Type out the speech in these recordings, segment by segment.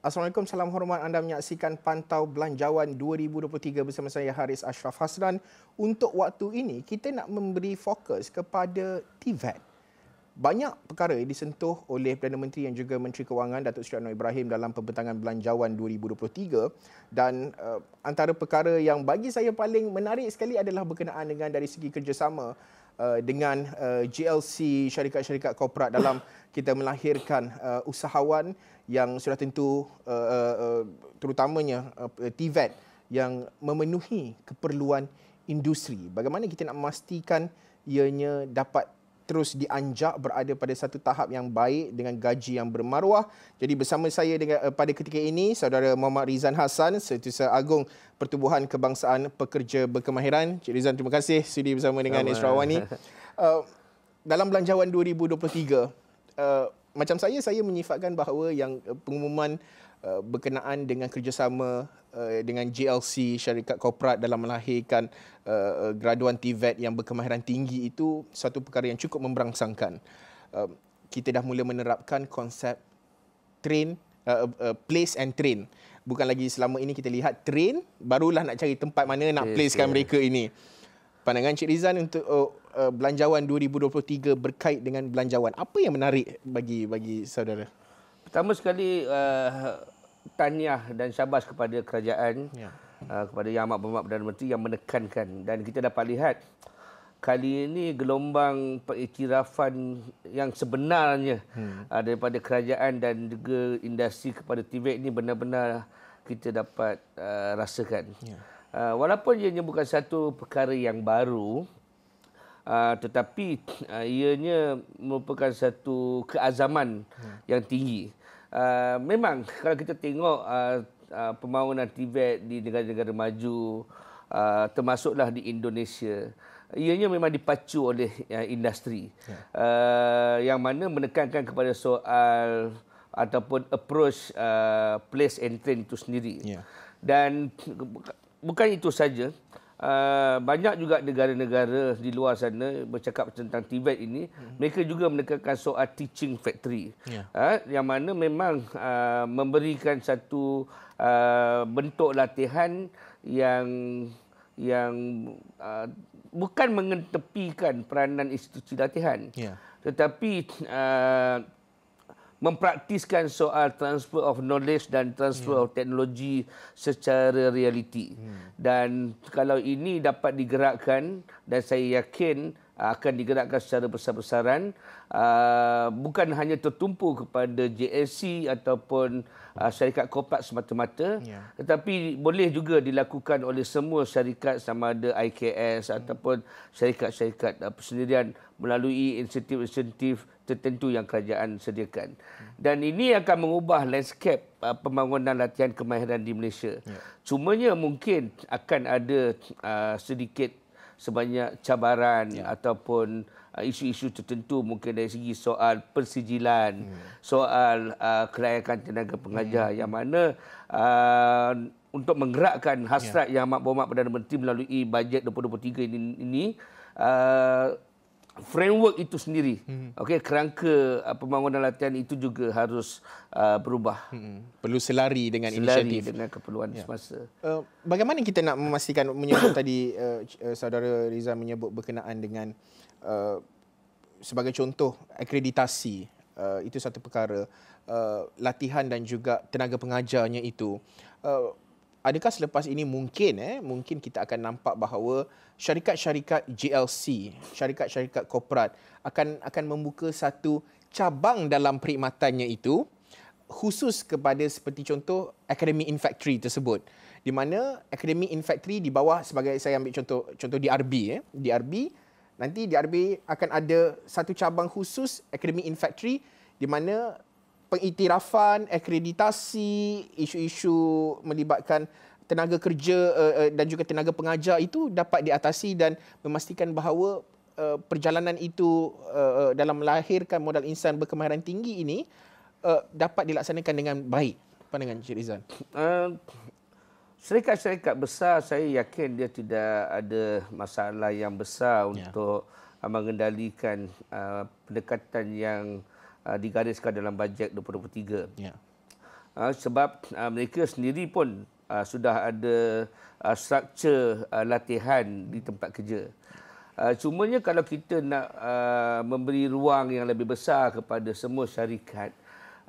Assalamualaikum, salam hormat anda menyaksikan Pantau Belanjawan 2023 bersama saya Haris Ashraf Hasran. Untuk waktu ini, kita nak memberi fokus kepada TVET. Banyak perkara yang disentuh oleh Perdana Menteri yang juga Menteri Kewangan Datuk Seri Anwar Ibrahim dalam pembentangan Belanjawan 2023 dan uh, antara perkara yang bagi saya paling menarik sekali adalah berkenaan dengan dari segi kerjasama Uh, dengan uh, GLC syarikat-syarikat korporat dalam kita melahirkan uh, usahawan yang sudah tentu uh, uh, uh terutamanya uh, TVET yang memenuhi keperluan industri. Bagaimana kita nak memastikan ianya dapat terus dianjak berada pada satu tahap yang baik dengan gaji yang bermaruah. Jadi bersama saya dengan uh, pada ketika ini saudara Muhammad Rizan Hasan, Setiausaha Agung Pertubuhan Kebangsaan Pekerja Berkemahiran. Cik Rizan terima kasih sudi bersama dengan Israwani. Uh, dalam belanjawan 2023 uh, eh, macam saya saya menyifatkan bahawa yang pengumuman Uh, berkenaan dengan kerjasama uh, dengan JLC syarikat korporat dalam melahirkan uh, uh graduan TVET e yang berkemahiran tinggi itu satu perkara yang cukup memberangsangkan. Uh, kita dah mula menerapkan konsep train uh, uh, uh, place and train. Bukan lagi selama ini kita lihat train barulah nak cari tempat mana nak yes, placekan yes. mereka ini. Pandangan Cik Rizan untuk oh, uh, belanjawan 2023 berkait dengan belanjawan. Apa yang menarik bagi bagi saudara? Pertama sekali uh, tahniah dan syabas kepada kerajaan ya. uh, kepada Yang Amat Berhormat Perdana Menteri yang menekankan dan kita dapat lihat kali ini gelombang pengiktirafan yang sebenarnya hmm. uh, daripada kerajaan dan juga industri kepada TVET ini benar-benar kita dapat uh, rasakan. Ya. Uh, walaupun ianya bukan satu perkara yang baru Uh, tetapi uh, ianya merupakan satu keazaman hmm. yang tinggi uh, memang kalau kita tengok uh, uh, pembangunan Tibet di negara-negara maju uh, termasuklah di Indonesia ianya memang dipacu oleh uh, industri ya. uh, yang mana menekankan kepada soal ataupun approach uh, place and train itu sendiri ya. dan bukan itu saja uh, banyak juga negara-negara di luar sana bercakap tentang Tibet ini hmm. mereka juga menekankan soal teaching factory yeah. Ya. uh, yang mana memang uh, memberikan satu uh, bentuk latihan yang yang uh, bukan mengetepikan peranan institusi latihan yeah. tetapi uh, mempraktiskan soal transfer of knowledge dan transfer yeah. Hmm. of teknologi secara realiti. Hmm. Dan kalau ini dapat digerakkan dan saya yakin akan digerakkan secara besar-besaran uh, bukan hanya tertumpu kepada JSC ataupun uh, syarikat kopak semata-mata yeah. tetapi boleh juga dilakukan oleh semua syarikat sama ada IKS mm. ataupun syarikat-syarikat uh, persendirian melalui insentif-insentif tertentu yang kerajaan sediakan. Hmm. Dan ini akan mengubah landscape uh, pembangunan latihan kemahiran di Malaysia. Yeah. Cumanya mungkin akan ada uh, sedikit sebanyak cabaran ya. ataupun uh, isu-isu tertentu mungkin dari segi soal persijilan, hmm. soal uh, kelayakan tenaga pengajar hmm. yang mana uh, untuk menggerakkan hasrat ya. yang amat berhormat Perdana Menteri melalui bajet 2023 ini, ini uh, framework itu sendiri hmm. okey kerangka uh, pembangunan latihan itu juga harus uh, berubah hmm. perlu selari dengan selari inisiatif selari dengan keperluan ya. semasa uh, bagaimana kita nak memastikan menyebut tadi uh, uh, saudara Rizal menyebut berkenaan dengan uh, sebagai contoh akreditasi uh, itu satu perkara uh, latihan dan juga tenaga pengajarnya itu uh, adakah selepas ini mungkin eh mungkin kita akan nampak bahawa syarikat-syarikat JLC, syarikat-syarikat korporat akan akan membuka satu cabang dalam perkhidmatannya itu khusus kepada seperti contoh Academy in Factory tersebut di mana Academy in Factory di bawah sebagai saya ambil contoh contoh DRB eh DRB nanti DRB akan ada satu cabang khusus Academy in Factory di mana pengiktirafan, akreditasi, isu-isu melibatkan tenaga kerja eh, eh, dan juga tenaga pengajar itu dapat diatasi dan memastikan bahawa eh, perjalanan itu dalam melahirkan modal insan berkemahiran tinggi ini dapat dilaksanakan dengan baik. Pandangan Cik Rizal. Serikat-serikat besar saya yakin dia tidak ada masalah yang besar ya. untuk ya. mengendalikan uh, pendekatan yang Uh, digariskan dalam bajet 2023. Ya. Uh, sebab uh, mereka sendiri pun uh, sudah ada uh, struktur uh, latihan di tempat kerja. Uh, cumanya kalau kita nak uh, memberi ruang yang lebih besar kepada semua syarikat,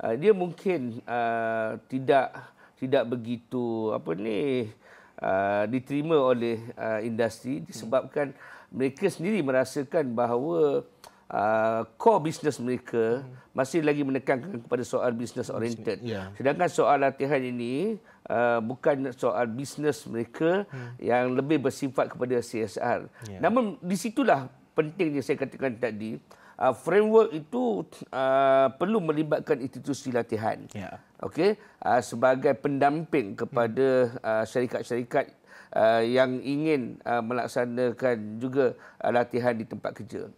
uh, dia mungkin uh, tidak tidak begitu apa ni uh, diterima oleh uh, industri disebabkan mereka sendiri merasakan bahawa uh, core business mereka hmm. masih lagi menekankan kepada soal bisnes oriented. Yeah. Sedangkan soal latihan ini uh, bukan soal bisnes mereka hmm. yang lebih bersifat kepada CSR. Yeah. Namun di situlah pentingnya saya katakan tadi uh, framework itu uh, perlu melibatkan institusi latihan. Yeah. Okey, uh, sebagai pendamping kepada hmm. uh, syarikat-syarikat Uh, yang ingin uh, melaksanakan juga uh, latihan di tempat kerja.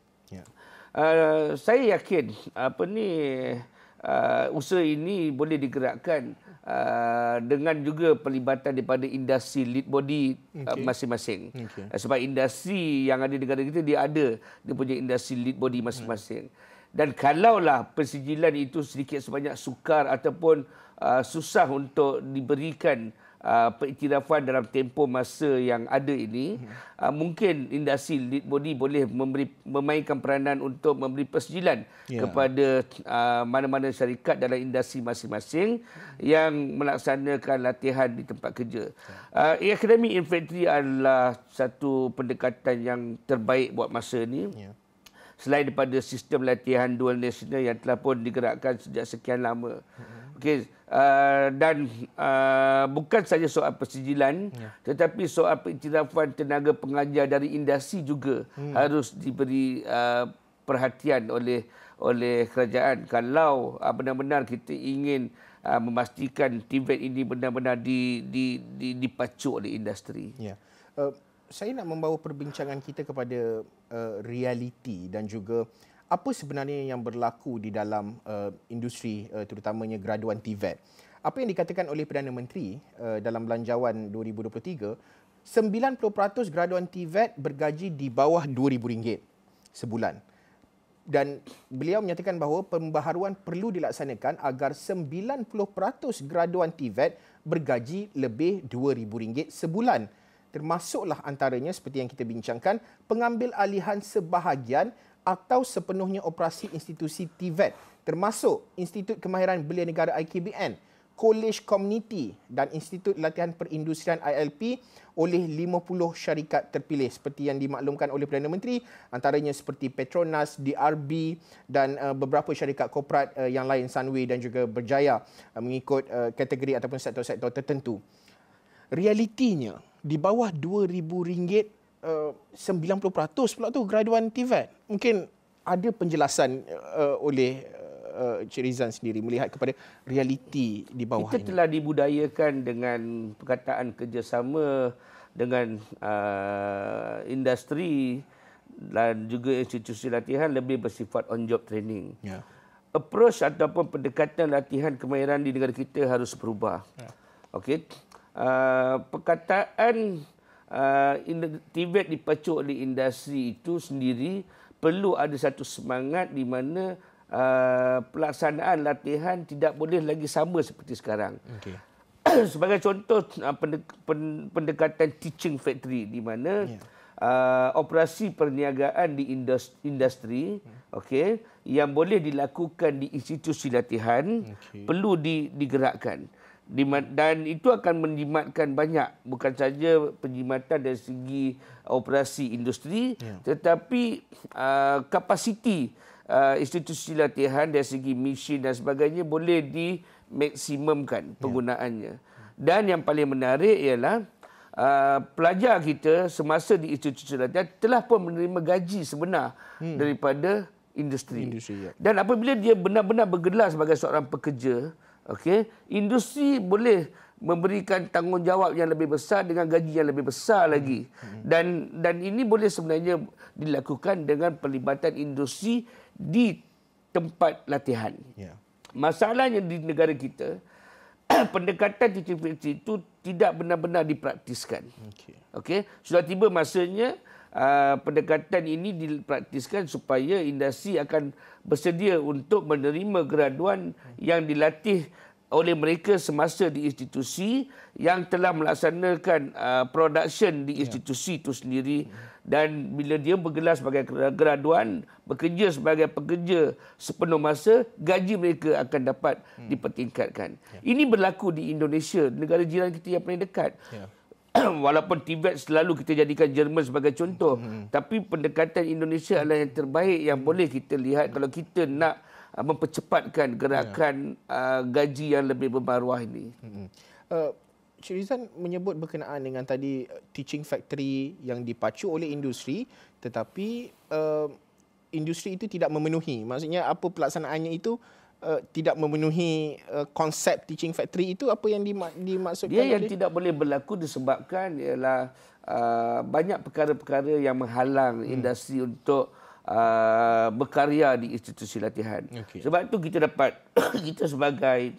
Eh, saya yakin apa ni uh, usaha ini boleh digerakkan uh, dengan juga pelibatan daripada industri lead body masing-masing. Okay. Uh, sebab industri yang ada di negara kita dia ada dia punya industri lead body masing-masing. Hmm. Dan kalaulah persijilan itu sedikit sebanyak sukar ataupun uh, susah untuk diberikan Uh, Periktirafan dalam tempoh masa yang ada ini hmm. Mungkin industri lead body boleh memberi, memainkan peranan Untuk memberi persijilan yeah. kepada uh, mana-mana uh, syarikat Dalam industri masing-masing hmm. Yang melaksanakan latihan di tempat kerja hmm. uh, e Akademi Infantry adalah satu pendekatan yang terbaik buat masa ini yeah. Selain daripada sistem latihan dual national Yang telah pun digerakkan sejak sekian lama Okay. Hmm. Okey Uh, dan uh, bukan saja soal persijilan ya. tetapi soal pengiktirafan tenaga pengajar dari industri juga hmm. harus diberi uh, perhatian oleh oleh kerajaan kalau uh, benar-benar kita ingin uh, memastikan TVET ini benar-benar di, di, di, dipacu oleh industri. Ya. Uh, saya nak membawa perbincangan kita kepada uh, realiti dan juga apa sebenarnya yang berlaku di dalam uh, industri uh, terutamanya graduan TVET. E apa yang dikatakan oleh Perdana Menteri uh, dalam belanjawan 2023, 90% graduan TVET e bergaji di bawah RM2,000 sebulan. Dan beliau menyatakan bahawa pembaharuan perlu dilaksanakan agar 90% graduan TVET e bergaji lebih RM2,000 sebulan. Termasuklah antaranya seperti yang kita bincangkan, pengambil alihan sebahagian atau sepenuhnya operasi institusi TVET e termasuk Institut Kemahiran Belia Negara IKBN, College Community dan Institut Latihan Perindustrian ILP oleh 50 syarikat terpilih seperti yang dimaklumkan oleh Perdana Menteri antaranya seperti Petronas, DRB dan uh, beberapa syarikat korporat uh, yang lain Sunway dan juga Berjaya uh, mengikut kategori ataupun sektor-sektor tertentu. Realitinya di bawah RM2000 uh, 90% pula tu graduan TVET. E Mungkin ada penjelasan uh, oleh uh, Cik Rizan sendiri melihat kepada realiti di bawah Kita ini. Kita telah dibudayakan dengan perkataan kerjasama dengan uh, industri dan juga institusi latihan lebih bersifat on-job training. Ya. Yeah approach ataupun pendekatan latihan kemahiran di negara kita harus berubah. Yeah. Okey. Uh, perkataan uh, Tibet dipacu oleh industri itu sendiri perlu ada satu semangat di mana uh, pelaksanaan latihan tidak boleh lagi sama seperti sekarang. Okay. Sebagai contoh uh, eh, pendek- pendekatan teaching factory di mana yeah. Ya. uh, operasi perniagaan di industri, industri hmm. okay, yang boleh dilakukan di institusi latihan okay. perlu digerakkan dan itu akan menjimatkan banyak bukan saja penjimatan dari segi uh, operasi industri ya. tetapi uh, kapasiti uh, institusi latihan dari segi mesin dan sebagainya boleh dimaksimumkan ya. penggunaannya ya. dan yang paling menarik ialah Uh, pelajar kita semasa di institusi latihan telah pun menerima gaji sebenar hmm. daripada industri. industri ya. Dan apabila dia benar-benar bergelar sebagai seorang pekerja, Okey, industri boleh memberikan tanggungjawab yang lebih besar dengan gaji yang lebih besar hmm. lagi. Hmm. Dan dan ini boleh sebenarnya dilakukan dengan pelibatan industri di tempat latihan. Ya. Masalahnya di negara kita, pendekatan teaching itu tidak benar-benar dipraktiskan. Okey. Okey, sudah tiba masanya Uh, pendekatan ini dipraktiskan supaya industri akan bersedia untuk menerima graduan yang dilatih oleh mereka semasa di institusi yang telah melaksanakan uh, production di ya. institusi itu sendiri dan bila dia bergelar sebagai graduan bekerja sebagai pekerja sepenuh masa gaji mereka akan dapat hmm. dipertingkatkan. Yeah. Ini berlaku di Indonesia, negara jiran kita yang paling dekat. Yeah. walaupun Tibet selalu kita jadikan Jerman sebagai contoh hmm. tapi pendekatan Indonesia adalah yang terbaik yang hmm. boleh kita lihat kalau kita nak uh, mempercepatkan gerakan yeah. uh, gaji yang lebih berbaruah ini. Hmm. Uh, Cik Rizan menyebut berkenaan dengan tadi uh, teaching factory yang dipacu oleh industri tetapi uh, industri itu tidak memenuhi. Maksudnya apa pelaksanaannya itu uh, tidak memenuhi uh, konsep teaching factory itu apa yang dimak dimaksudkan dia yang oleh? tidak boleh berlaku disebabkan ialah uh, banyak perkara-perkara yang menghalang hmm. industri untuk uh, berkarya di institusi latihan okay. sebab itu kita dapat kita sebagai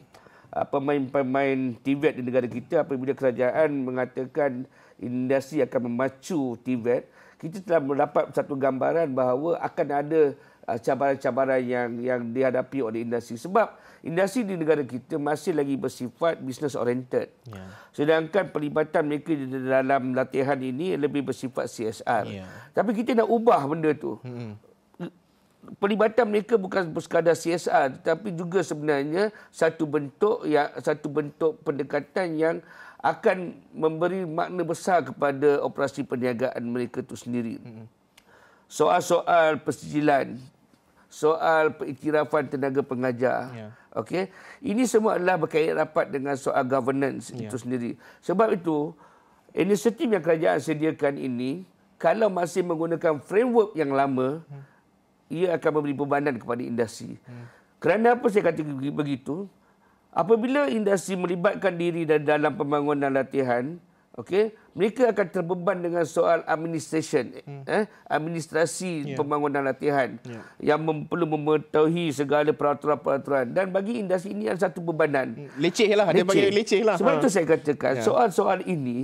pemain-pemain uh, TVET di negara kita apabila kerajaan mengatakan industri akan memacu TVET kita telah mendapat satu gambaran bahawa akan ada Ah, cabaran-cabaran yang yang dihadapi oleh industri sebab industri di negara kita masih lagi bersifat business oriented. Yeah. Sedangkan pelibatan mereka di dalam latihan ini lebih bersifat CSR. Yeah. Tapi kita nak ubah benda tu. hmm Pelibatan mereka bukan sekadar CSR tetapi juga sebenarnya satu bentuk ya satu bentuk pendekatan yang akan memberi makna besar kepada operasi perniagaan mereka itu sendiri. Hmm. Soal-soal persijilan soal pengiktirafan tenaga pengajar. Yeah. Okey. Ini semua adalah berkait rapat dengan soal governance yeah. itu sendiri. Sebab itu, inisiatif yang kerajaan sediakan ini kalau masih menggunakan framework yang lama, hmm. ia akan memberi bebanan kepada industri. Hmm. Kerana apa saya kata begitu? Apabila industri melibatkan diri dalam pembangunan latihan, Okey, mereka akan terbeban dengan soal administration, hmm. eh, administrasi yeah. pembangunan latihan yeah. yang perlu mematuhi segala peraturan-peraturan dan bagi industri ini adalah satu bebanan. Lecehlah, hmm. leceh. Lah. dia bagi lecehlah. Sebab ha. itu saya katakan, ya. soal-soal yeah. ini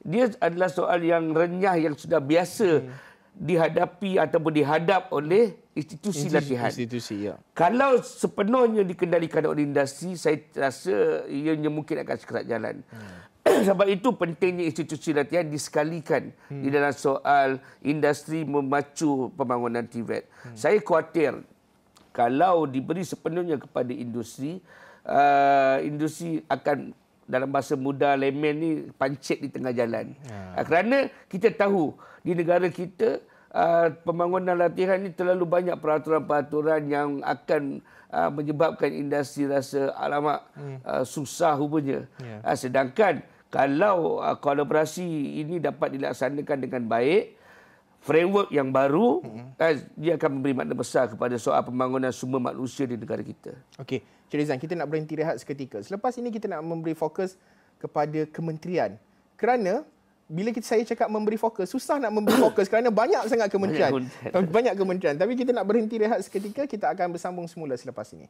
dia adalah soal yang renyah yang sudah biasa hmm. dihadapi ataupun dihadap oleh institusi, institusi latihan. Institusi, ya. Kalau sepenuhnya dikendalikan oleh industri, saya rasa ianya mungkin akan sekerat jalan. Hmm. sebab itu pentingnya institusi latihan disekalikan hmm. di dalam soal industri memacu pembangunan Tibet. Hmm. Saya khawatir kalau diberi sepenuhnya kepada industri, uh, industri akan dalam bahasa muda lemen ni pancit di tengah jalan. Ya. Uh, kerana kita tahu di negara kita uh, pembangunan latihan ini terlalu banyak peraturan-peraturan yang akan uh, menyebabkan industri rasa alamak hmm. Uh, susah hubungnya. Ya. Ah, sedangkan kalau uh, kolaborasi ini dapat dilaksanakan dengan baik framework yang baru hmm. uh, dia akan memberi makna besar kepada soal pembangunan semua manusia di negara kita. Okey, Cik Rizan, kita nak berhenti rehat seketika. Selepas ini kita nak memberi fokus kepada kementerian. Kerana bila kita saya cakap memberi fokus, susah nak memberi fokus kerana banyak sangat kementerian. Banyak kementerian. Tapi kita nak berhenti rehat seketika, kita akan bersambung semula selepas ini.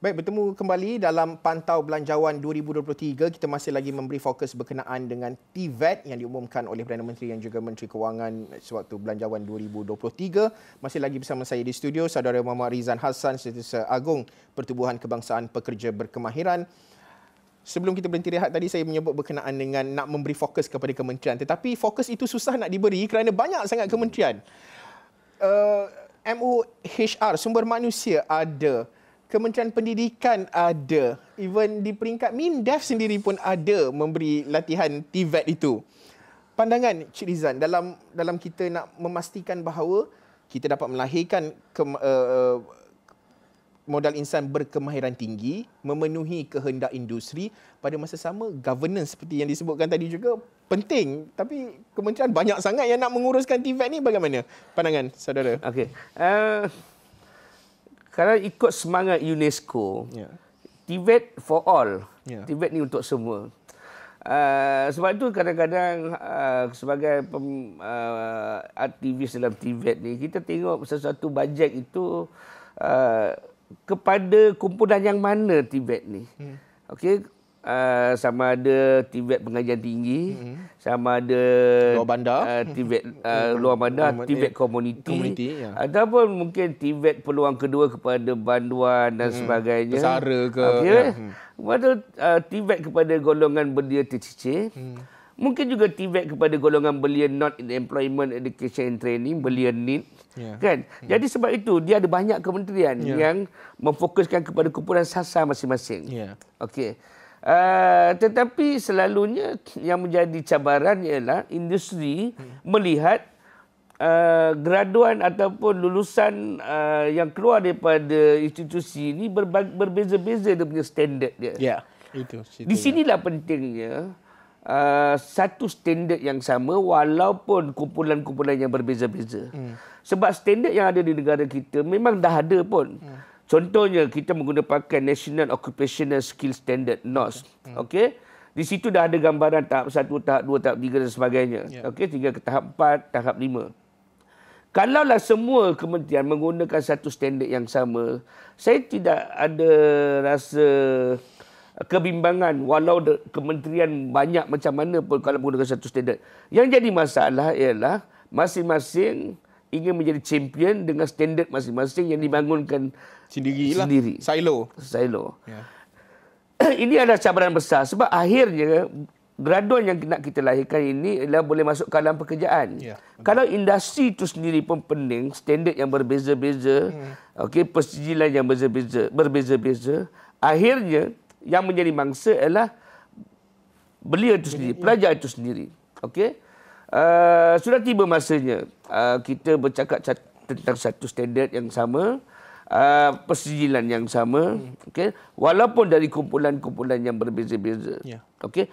Baik, bertemu kembali dalam pantau belanjawan 2023. Kita masih lagi memberi fokus berkenaan dengan TVET yang diumumkan oleh Perdana Menteri yang juga Menteri Kewangan sewaktu belanjawan 2023. Masih lagi bersama saya di studio, saudara Muhammad Rizan Hassan, Setiausaha Agung Pertubuhan Kebangsaan Pekerja Berkemahiran. Sebelum kita berhenti rehat tadi, saya menyebut berkenaan dengan nak memberi fokus kepada kementerian. Tetapi fokus itu susah nak diberi kerana banyak sangat kementerian. Uh, eh, MOHR, sumber manusia ada. Kementerian Pendidikan ada. Even di peringkat MINDEF sendiri pun ada memberi latihan TVET e itu. Pandangan Cik Rizan dalam dalam kita nak memastikan bahawa kita dapat melahirkan ke, uh, eh, eh, modal insan berkemahiran tinggi, memenuhi kehendak industri pada masa sama governance seperti yang disebutkan tadi juga penting tapi kementerian banyak sangat yang nak menguruskan TVET e ni bagaimana pandangan saudara Okay. uh... Eh, kalau ikut semangat UNESCO, yeah. Ya. Tibet for all. Yeah. Ya. Tibet ni untuk semua. Uh, sebab itu kadang-kadang uh, sebagai pem, uh, aktivis dalam Tibet ni, kita tengok sesuatu bajet itu uh, kepada kumpulan yang mana Tibet ni. Yeah. Hmm. Okey, Ah, sama ada tibet pengajian tinggi hmm sama ada luar bandar uh, tibet uh, luar bandar tibet eh, community yeah. Ya. ataupun mungkin tibet peluang kedua kepada banduan dan hmm sebagainya pesara ke okay. yeah. Ya. kepada uh, tibet kepada golongan belia tercicir mm. mungkin juga tibet kepada golongan belia not in employment education and training belia need Yeah. kan yeah. Hmm. jadi sebab itu dia ada banyak kementerian yeah. yang memfokuskan kepada kumpulan sasaran masing-masing yeah. okey Uh, tetapi selalunya yang menjadi cabaran ialah industri hmm. melihat uh, graduan ataupun lulusan uh, yang keluar daripada institusi ini berbeza-beza dia punya standard dia. Ya, itu. Situ, Di sinilah yeah. pentingnya uh, satu standard yang sama walaupun kumpulan-kumpulan yang berbeza-beza. Hmm. Sebab standard yang ada di negara kita memang dah ada pun. Hmm. Contohnya kita menggunakan National Occupational Skill Standard NOS. Hmm. Okey. Okay? Di situ dah ada gambaran tahap 1, tahap 2, tahap 3 dan sebagainya. Yeah. Okey, tinggal ke tahap 4, tahap 5. Kalaulah semua kementerian menggunakan satu standard yang sama, saya tidak ada rasa kebimbangan walau kementerian banyak macam mana pun kalau menggunakan satu standard. Yang jadi masalah ialah masing-masing ingin menjadi champion dengan standard masing-masing yang dibangunkan sendiri. sendiri. Silo. Silo. Yeah. Ya. ini adalah cabaran besar sebab akhirnya graduan yang nak kita lahirkan ini adalah boleh masuk ke dalam pekerjaan. Yeah. Ya, Kalau industri itu sendiri pun pening, standard yang berbeza-beza, hmm. okay, persijilan yang berbeza-beza, berbeza-beza, akhirnya yang menjadi mangsa adalah belia itu sendiri, ya. pelajar itu sendiri. Okey. Ah, sudah tiba masanya uh, kita bercakap tentang satu standard yang sama, uh, persijilan yang sama. Hmm. Okay, walaupun dari kumpulan-kumpulan yang berbeza-beza. Yeah. Okay.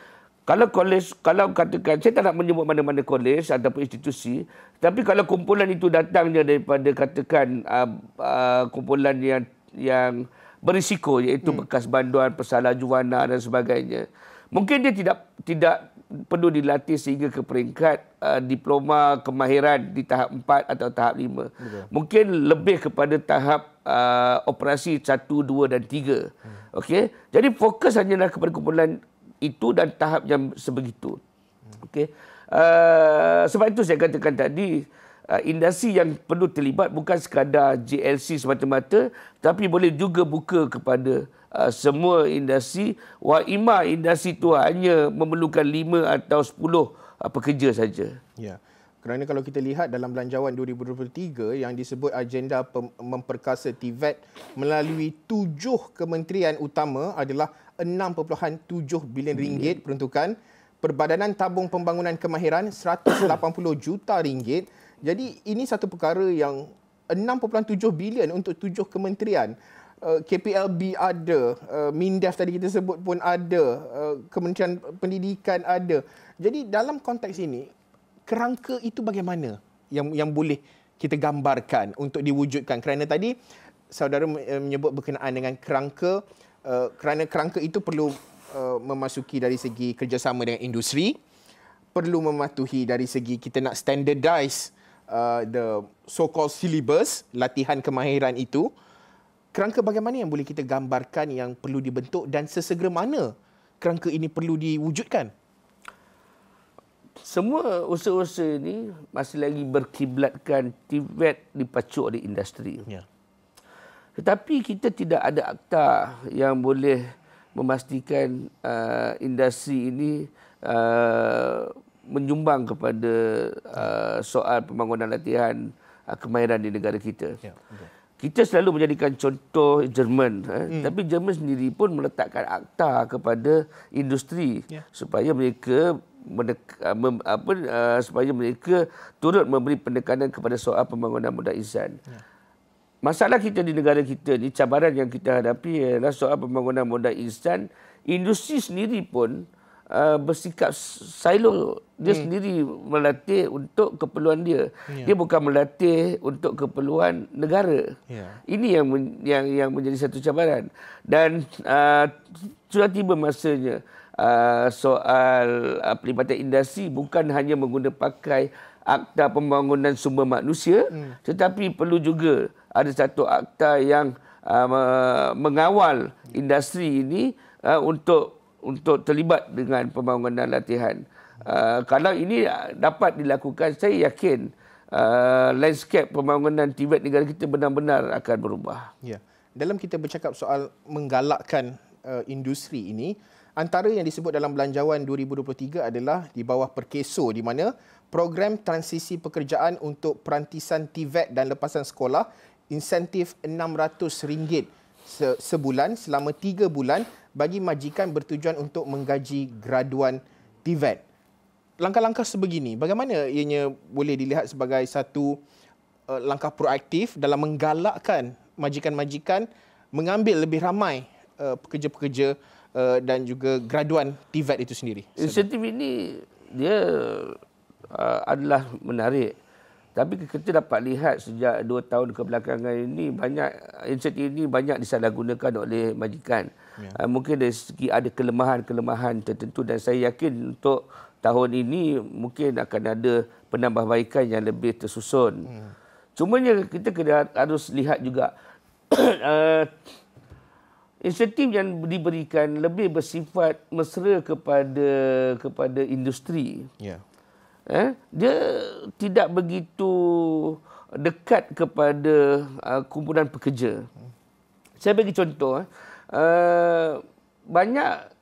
Kalau kolej, kalau katakan saya tak nak menyebut mana-mana kolej atau institusi, tapi kalau kumpulan itu datangnya daripada katakan uh, uh, kumpulan yang yang berisiko iaitu hmm. bekas banduan, pesalah juwana dan sebagainya. Mungkin dia tidak tidak perlu dilatih sehingga ke peringkat uh, diploma kemahiran di tahap 4 atau tahap 5. Betul. Mungkin lebih kepada tahap uh, operasi 1, 2 dan 3. Hmm. Okey. Jadi fokus hanyalah kepada kumpulan itu dan tahap yang sebegitu. Hmm. Okey. Uh, sebab itu saya katakan tadi uh, industri yang perlu terlibat bukan sekadar JLC semata-mata tapi boleh juga buka kepada Ah, semua industri wa ima industri tu hanya memerlukan 5 atau 10 uh, ah, pekerja saja. Ya. Kerana kalau kita lihat dalam belanjawan 2023 yang disebut agenda pem- memperkasa TVET e melalui tujuh kementerian utama adalah 6.7 bilion ringgit peruntukan perbadanan tabung pembangunan kemahiran 180 juta ringgit. Jadi ini satu perkara yang 6.7 bilion untuk tujuh kementerian. Eh, KPLB ada, eh, MINDEF tadi kita sebut pun ada, eh, Kementerian Pendidikan ada. Jadi dalam konteks ini, kerangka itu bagaimana yang yang boleh kita gambarkan untuk diwujudkan? Kerana tadi saudara menyebut berkenaan dengan kerangka, kerana kerangka itu perlu memasuki dari segi kerjasama dengan industri, perlu mematuhi dari segi kita nak standardize uh, the so-called syllabus, latihan kemahiran itu, kerangka bagaimana yang boleh kita gambarkan yang perlu dibentuk dan sesegera mana kerangka ini perlu diwujudkan? Semua usaha-usaha ini masih lagi berkiblatkan Tibet dipacu oleh industri. Ya. Tetapi kita tidak ada akta yang boleh memastikan uh, industri ini uh, menyumbang kepada uh, soal pembangunan latihan uh, kemahiran di negara kita. Ya, betul kita selalu menjadikan contoh Jerman eh? hmm. tapi Jerman sendiri pun meletakkan akta kepada industri yeah. supaya mereka menek, ah, mem, apa uh, supaya mereka turut memberi penekanan kepada soal pembangunan modal insan. Yeah. Masalah kita di negara kita ni cabaran yang kita hadapi ialah soal pembangunan modal insan. industri sendiri pun uh, bersikap silo dia hmm. sendiri melatih untuk keperluan dia. Yeah. Dia bukan melatih untuk keperluan negara. Yeah. Ini yang yang yang menjadi satu cabaran dan uh, sudah tiba masanya uh, soal uh, pelibatan industri bukan hanya menggunakan pakai akta pembangunan sumber manusia hmm. tetapi perlu juga ada satu akta yang uh, mengawal industri ini uh, untuk untuk terlibat dengan pembangunan latihan. Uh, kalau ini dapat dilakukan, saya yakin uh, landscape pembangunan Tibet negara kita benar-benar akan berubah. Ya. Dalam kita bercakap soal menggalakkan uh, industri ini, antara yang disebut dalam Belanjawan 2023 adalah di bawah Perkeso di mana program transisi pekerjaan untuk perantisan Tibet dan lepasan sekolah insentif RM600 se- sebulan selama tiga bulan bagi majikan bertujuan untuk menggaji graduan TVET. Langkah-langkah sebegini, bagaimana ianya boleh dilihat sebagai satu eh, langkah proaktif dalam menggalakkan majikan-majikan mengambil lebih ramai eh, pekerja-pekerja eh, dan juga graduan TVET itu sendiri? Insentif ini dia adalah menarik. Tapi kita dapat lihat sejak dua tahun kebelakangan ini banyak insentif ini banyak disalahgunakan oleh majikan ya. uh, mungkin dari segi ada kelemahan-kelemahan tertentu dan saya yakin untuk tahun ini mungkin akan ada penambahbaikan yang lebih tersusun. Ya. Cumanya kita kena harus lihat juga uh, insentif yang diberikan lebih bersifat mesra kepada kepada industri. Ya. Eh, dia tidak begitu dekat kepada uh, kumpulan pekerja. Saya bagi contoh, eh, Eh, banyak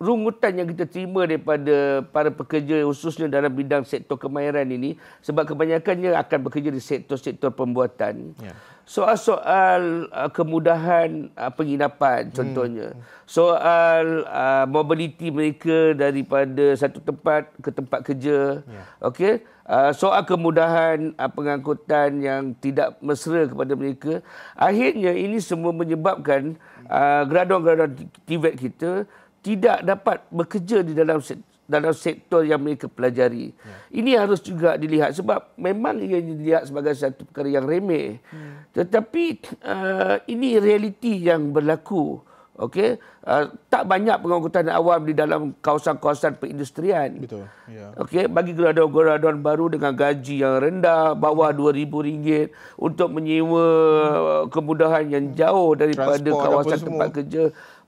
rungutan yang kita terima daripada para pekerja khususnya dalam bidang sektor kemahiran ini sebab kebanyakannya akan bekerja di sektor-sektor pembuatan. Ya. Soal-soal uh, kemudahan uh, penginapan hmm. contohnya. Soal uh, mobility mereka daripada satu tempat ke tempat kerja. Ya. Okey. Uh, soal kemudahan uh, pengangkutan yang tidak mesra kepada mereka. Akhirnya ini semua menyebabkan Ah, graduan-graduan TVET kita tidak dapat bekerja di dalam set, dalam sektor yang mereka pelajari. Yeah. Ini harus juga dilihat sebab memang ia dilihat sebagai satu perkara yang remeh. Yeah. Tetapi uh, ini realiti yang berlaku okey uh, tak banyak pengangkutan awam di dalam kawasan-kawasan perindustrian betul ya okey bagi graduan-graduan baru dengan gaji yang rendah bawah rm ringgit untuk menyewa eh, kemudahan yang jauh daripada Transport kawasan tempat kerja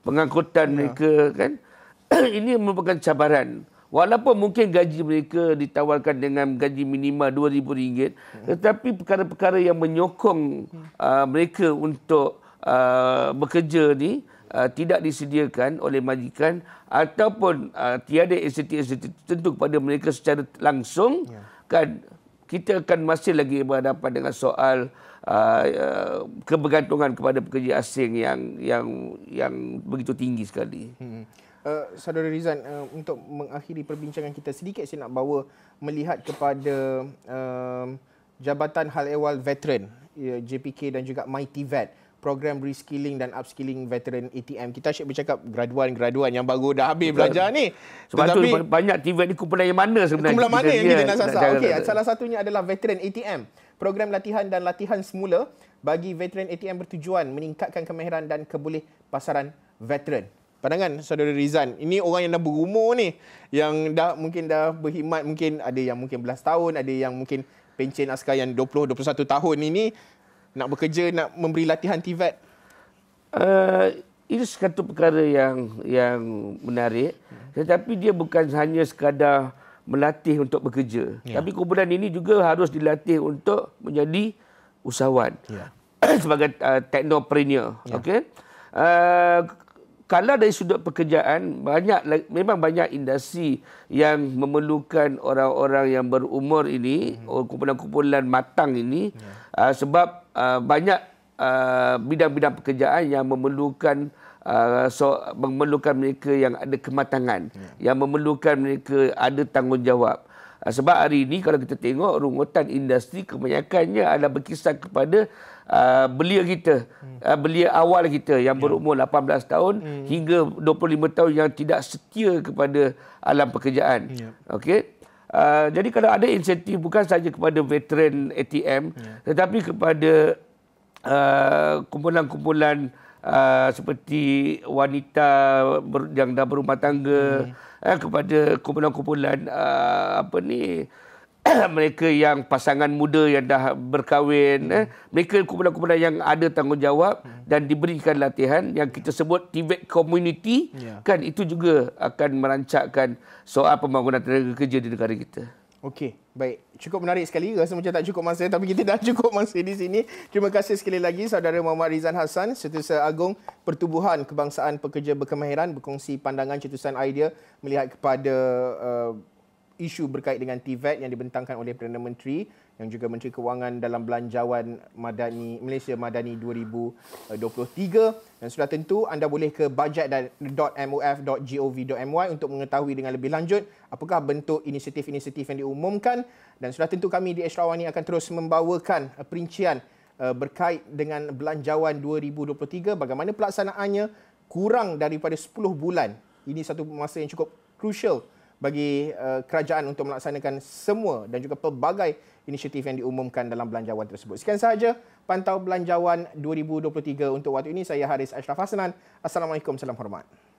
pengangkutan ya. mereka kan ini merupakan cabaran walaupun mungkin gaji mereka ditawarkan dengan gaji minima RM2000 hmm. tetapi perkara-perkara yang menyokong uh, mereka untuk uh, bekerja ni uh, tidak disediakan oleh majikan ataupun uh, tiada entiti-entiti tertentu kepada mereka secara langsung ya. kan kita akan masih lagi berhadapan dengan soal uh, uh, kebergantungan kepada pekerja asing yang yang yang begitu tinggi sekali. Hmm. Uh, Saudara Rizan, uh, untuk mengakhiri perbincangan kita sedikit, saya nak bawa melihat kepada uh, Jabatan Hal Ehwal Veteran, ya, JPK dan juga MITVET program reskilling dan upskilling veteran ATM. Kita asyik bercakap graduan-graduan yang baru dah habis Betul. belajar ni. Sebab Tetapi, tu banyak TVET ni kumpulan yang mana sebenarnya? Kumpulan mana yang kita nak sasar? Okay, salah satunya adalah veteran ATM. Program latihan dan latihan semula bagi veteran ATM bertujuan meningkatkan kemahiran dan keboleh pasaran veteran. Pandangan saudara Rizan, ini orang yang dah berumur ni, yang dah mungkin dah berkhidmat, mungkin ada yang mungkin belas tahun, ada yang mungkin pencen askar yang 20-21 tahun ini, nak bekerja nak memberi latihan tivet Uh, ini satu perkara yang yang menarik hmm. tetapi dia bukan hanya sekadar melatih untuk bekerja ya. tapi kumpulan ini juga harus dilatih untuk menjadi usahawan ya. sebagai uh, teknopreneur ya. okey uh, kalau dari sudut pekerjaan banyak memang banyak industri yang memerlukan orang-orang yang berumur ini hmm. oh, kumpulan-kumpulan matang ini ya. uh, sebab Uh, banyak uh, bidang-bidang uh, pekerjaan yang memerlukan uh, so, memerlukan mereka yang ada kematangan ya. yang memerlukan mereka ada tanggungjawab uh, sebab hari ini kalau kita tengok rungutan industri kebanyakannya ada berkisar kepada uh, belia kita hmm. uh, belia awal kita yang ya. berumur 18 tahun hmm. hingga 25 tahun yang tidak setia kepada alam pekerjaan ya. okey Uh, jadi kalau ada insentif bukan saja kepada veteran ATM ya. tetapi kepada uh, kumpulan-kumpulan uh, seperti wanita ber- yang dah berumah tangga ya. eh, kepada kumpulan-kumpulan uh, apa ni mereka yang pasangan muda yang dah berkahwin hmm. eh, mereka kumpulan-kumpulan yang ada tanggungjawab hmm. dan diberikan latihan yang kita sebut TVET community yeah. kan itu juga akan merancakkan soal pembangunan tenaga kerja di negara kita Okey, baik. Cukup menarik sekali. Rasa macam tak cukup masa tapi kita dah cukup masa di sini. Terima kasih sekali lagi saudara Muhammad Rizan Hassan, Setiausaha Agung Pertubuhan Kebangsaan Pekerja Berkemahiran berkongsi pandangan, cetusan idea melihat kepada uh, isu berkait dengan TVET yang dibentangkan oleh Perdana Menteri yang juga Menteri Kewangan dalam Belanjawan Madani Malaysia Madani 2023 dan sudah tentu anda boleh ke budget.mof.gov.my untuk mengetahui dengan lebih lanjut apakah bentuk inisiatif-inisiatif yang diumumkan dan sudah tentu kami di Ashrawani ini akan terus membawakan eh, perincian eh, berkait dengan Belanjawan 2023 bagaimana pelaksanaannya kurang daripada 10 bulan ini satu masa yang cukup krusial bagi uh, kerajaan untuk melaksanakan semua dan juga pelbagai inisiatif yang diumumkan dalam belanjawan tersebut. Sekian sahaja pantau belanjawan 2023 untuk waktu ini saya Haris Ashraf Hasanan. Assalamualaikum, salam hormat.